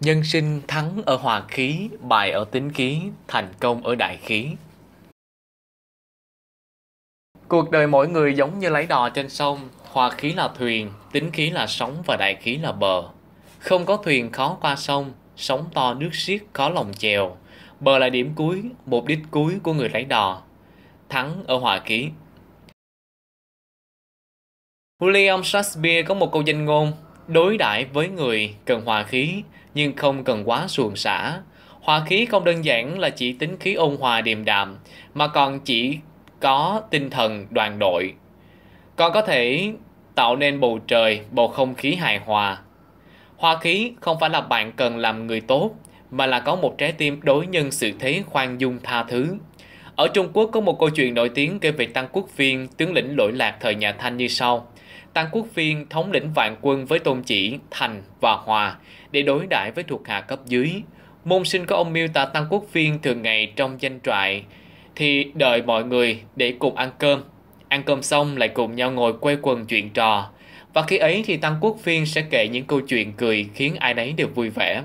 Nhân sinh thắng ở hòa khí, bại ở tính khí, thành công ở đại khí. Cuộc đời mỗi người giống như lấy đò trên sông, hòa khí là thuyền, tính khí là sóng và đại khí là bờ. Không có thuyền khó qua sông, sóng to nước xiết khó lòng chèo. Bờ là điểm cuối, mục đích cuối của người lấy đò. Thắng ở hòa khí. William Shakespeare có một câu danh ngôn Đối đãi với người cần hòa khí nhưng không cần quá xuồng xả. Hòa khí không đơn giản là chỉ tính khí ôn hòa điềm đạm mà còn chỉ có tinh thần đoàn đội. Còn có thể tạo nên bầu trời, bầu không khí hài hòa. Hòa khí không phải là bạn cần làm người tốt mà là có một trái tim đối nhân sự thế khoan dung tha thứ. Ở Trung Quốc có một câu chuyện nổi tiếng kể về Tăng Quốc Viên, tướng lĩnh lỗi lạc thời nhà Thanh như sau – Tăng Quốc Phiên thống lĩnh vạn quân với tôn chỉ thành và hòa để đối đãi với thuộc hạ cấp dưới. Môn sinh có ông miêu tả Tăng Quốc Phiên thường ngày trong danh trại thì đợi mọi người để cùng ăn cơm. Ăn cơm xong lại cùng nhau ngồi quay quần chuyện trò. Và khi ấy thì Tăng Quốc Phiên sẽ kể những câu chuyện cười khiến ai nấy đều vui vẻ.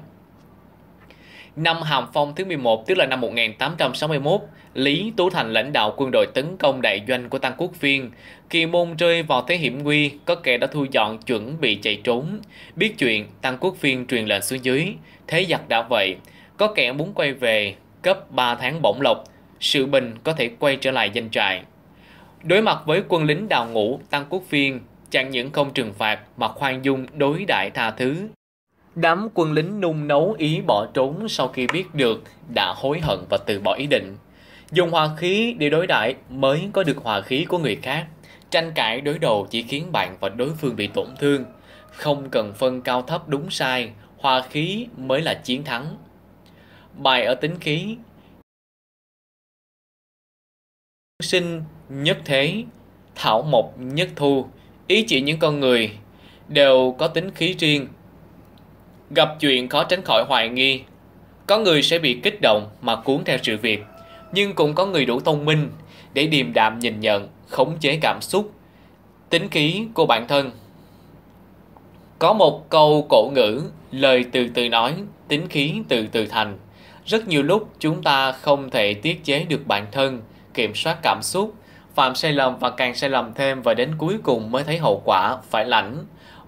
Năm Hàm Phong thứ 11, tức là năm 1861, Lý Tú Thành lãnh đạo quân đội tấn công đại doanh của Tăng Quốc phiên Kỳ môn rơi vào thế hiểm nguy, có kẻ đã thu dọn chuẩn bị chạy trốn. Biết chuyện, Tăng Quốc phiên truyền lệnh xuống dưới. Thế giặc đã vậy, có kẻ muốn quay về, cấp 3 tháng bổng lộc, sự bình có thể quay trở lại danh trại. Đối mặt với quân lính đào ngũ Tăng Quốc phiên chẳng những không trừng phạt mà khoan dung đối đại tha thứ. Đám quân lính nung nấu ý bỏ trốn sau khi biết được đã hối hận và từ bỏ ý định. Dùng hòa khí để đối đãi mới có được hòa khí của người khác. Tranh cãi đối đầu chỉ khiến bạn và đối phương bị tổn thương. Không cần phân cao thấp đúng sai, hòa khí mới là chiến thắng. Bài ở tính khí Sinh nhất thế, thảo mộc nhất thu, ý chỉ những con người đều có tính khí riêng Gặp chuyện khó tránh khỏi hoài nghi. Có người sẽ bị kích động mà cuốn theo sự việc, nhưng cũng có người đủ thông minh để điềm đạm nhìn nhận, khống chế cảm xúc, tính khí của bản thân. Có một câu cổ ngữ, lời từ từ nói, tính khí từ từ thành. Rất nhiều lúc chúng ta không thể tiết chế được bản thân, kiểm soát cảm xúc phạm sai lầm và càng sai lầm thêm và đến cuối cùng mới thấy hậu quả phải lãnh.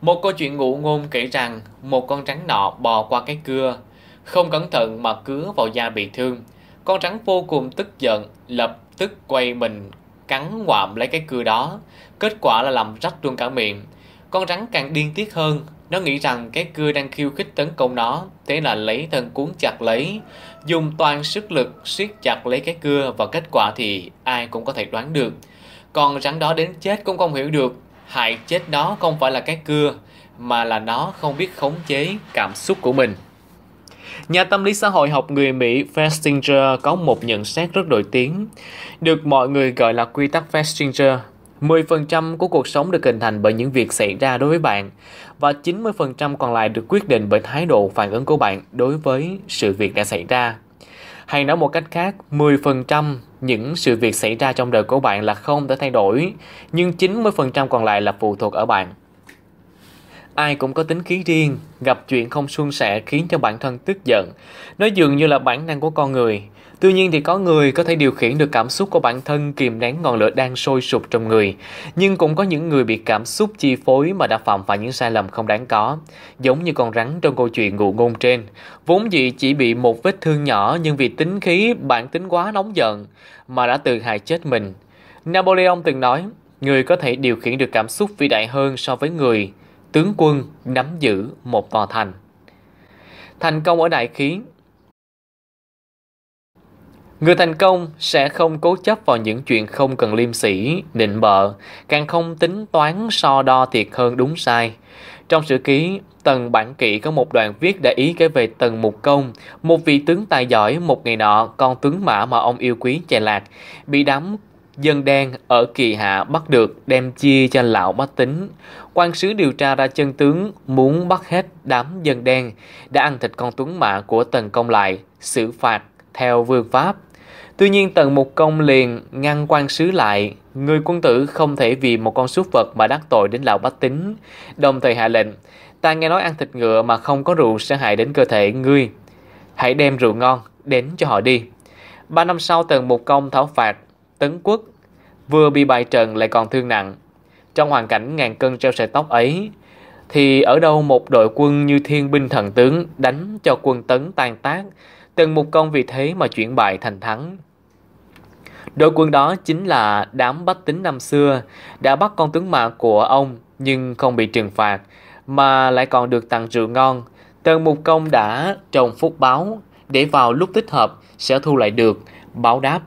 Một câu chuyện ngụ ngôn kể rằng một con trắng nọ bò qua cái cưa, không cẩn thận mà cứa vào da bị thương. Con trắng vô cùng tức giận, lập tức quay mình cắn ngoạm lấy cái cưa đó. Kết quả là làm rách luôn cả miệng. Con rắn càng điên tiết hơn, nó nghĩ rằng cái cưa đang khiêu khích tấn công nó, thế là lấy thân cuốn chặt lấy, dùng toàn sức lực siết chặt lấy cái cưa và kết quả thì ai cũng có thể đoán được. Còn rắn đó đến chết cũng không hiểu được, hại chết nó không phải là cái cưa, mà là nó không biết khống chế cảm xúc của mình. Nhà tâm lý xã hội học người Mỹ Festinger có một nhận xét rất nổi tiếng, được mọi người gọi là quy tắc Festinger 10% của cuộc sống được hình thành bởi những việc xảy ra đối với bạn và 90% còn lại được quyết định bởi thái độ phản ứng của bạn đối với sự việc đã xảy ra. Hay nói một cách khác, 10% những sự việc xảy ra trong đời của bạn là không thể thay đổi, nhưng 90% còn lại là phụ thuộc ở bạn. Ai cũng có tính khí riêng, gặp chuyện không suôn sẻ khiến cho bản thân tức giận. Nó dường như là bản năng của con người, Tuy nhiên thì có người có thể điều khiển được cảm xúc của bản thân kìm nén ngọn lửa đang sôi sụp trong người. Nhưng cũng có những người bị cảm xúc chi phối mà đã phạm phải những sai lầm không đáng có. Giống như con rắn trong câu chuyện ngụ ngôn trên. Vốn dĩ chỉ bị một vết thương nhỏ nhưng vì tính khí, bản tính quá nóng giận mà đã tự hại chết mình. Napoleon từng nói, người có thể điều khiển được cảm xúc vĩ đại hơn so với người tướng quân nắm giữ một tòa thành. Thành công ở đại khí Người thành công sẽ không cố chấp vào những chuyện không cần liêm sỉ, định bợ, càng không tính toán so đo thiệt hơn đúng sai. Trong sử ký, Tần Bản Kỵ có một đoạn viết để ý kể về Tần Mục Công, một vị tướng tài giỏi một ngày nọ, con tướng mã mà ông yêu quý chạy lạc, bị đám dân đen ở kỳ hạ bắt được đem chia cho lão bách tính. quan sứ điều tra ra chân tướng muốn bắt hết đám dân đen đã ăn thịt con tuấn mã của tần công lại, xử phạt theo vương pháp Tuy nhiên Tần Mục Công liền ngăn quan sứ lại, người quân tử không thể vì một con súc vật mà đắc tội đến lão bách tính, đồng thời hạ lệnh, ta nghe nói ăn thịt ngựa mà không có rượu sẽ hại đến cơ thể ngươi, hãy đem rượu ngon đến cho họ đi. Ba năm sau Tần Mục Công thảo phạt, tấn quốc, vừa bị bại trận lại còn thương nặng. Trong hoàn cảnh ngàn cân treo sợi tóc ấy, thì ở đâu một đội quân như thiên binh thần tướng đánh cho quân tấn tan tác, Từng một công vì thế mà chuyển bại thành thắng. Đội quân đó chính là đám bách tính năm xưa đã bắt con tướng mạ của ông nhưng không bị trừng phạt mà lại còn được tặng rượu ngon. Tần Mục Công đã trồng phúc báo để vào lúc thích hợp sẽ thu lại được báo đáp.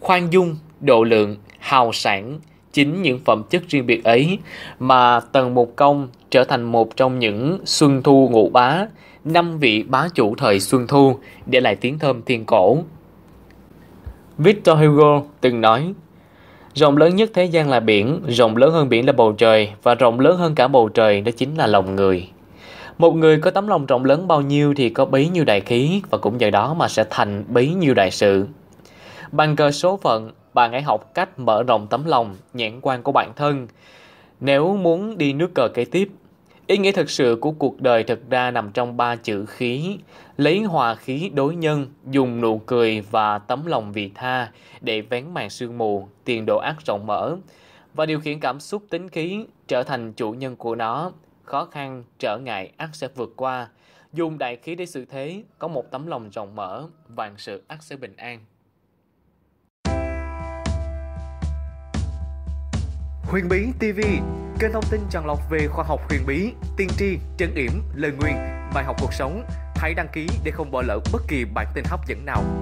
Khoan dung, độ lượng, hào sản chính những phẩm chất riêng biệt ấy mà Tần Mục Công trở thành một trong những xuân thu ngụ bá năm vị bá chủ thời Xuân Thu để lại tiếng thơm thiên cổ. Victor Hugo từng nói, rộng lớn nhất thế gian là biển, rộng lớn hơn biển là bầu trời và rộng lớn hơn cả bầu trời đó chính là lòng người. Một người có tấm lòng rộng lớn bao nhiêu thì có bấy nhiêu đại khí và cũng nhờ đó mà sẽ thành bấy nhiêu đại sự. Bằng cờ số phận, bạn hãy học cách mở rộng tấm lòng, nhãn quan của bản thân. Nếu muốn đi nước cờ kế tiếp, Ý nghĩa thực sự của cuộc đời thực ra nằm trong ba chữ khí, lấy hòa khí đối nhân, dùng nụ cười và tấm lòng vị tha để vén màn sương mù, tiền độ ác rộng mở và điều khiển cảm xúc tính khí trở thành chủ nhân của nó. Khó khăn, trở ngại, ác sẽ vượt qua. Dùng đại khí để sự thế, có một tấm lòng rộng mở, vạn sự ác sẽ bình an. Huyền Bí TV Kênh thông tin chọn lọc về khoa học huyền bí, tiên tri, chân yểm, lời nguyên, bài học cuộc sống. Hãy đăng ký để không bỏ lỡ bất kỳ bản tin hấp dẫn nào.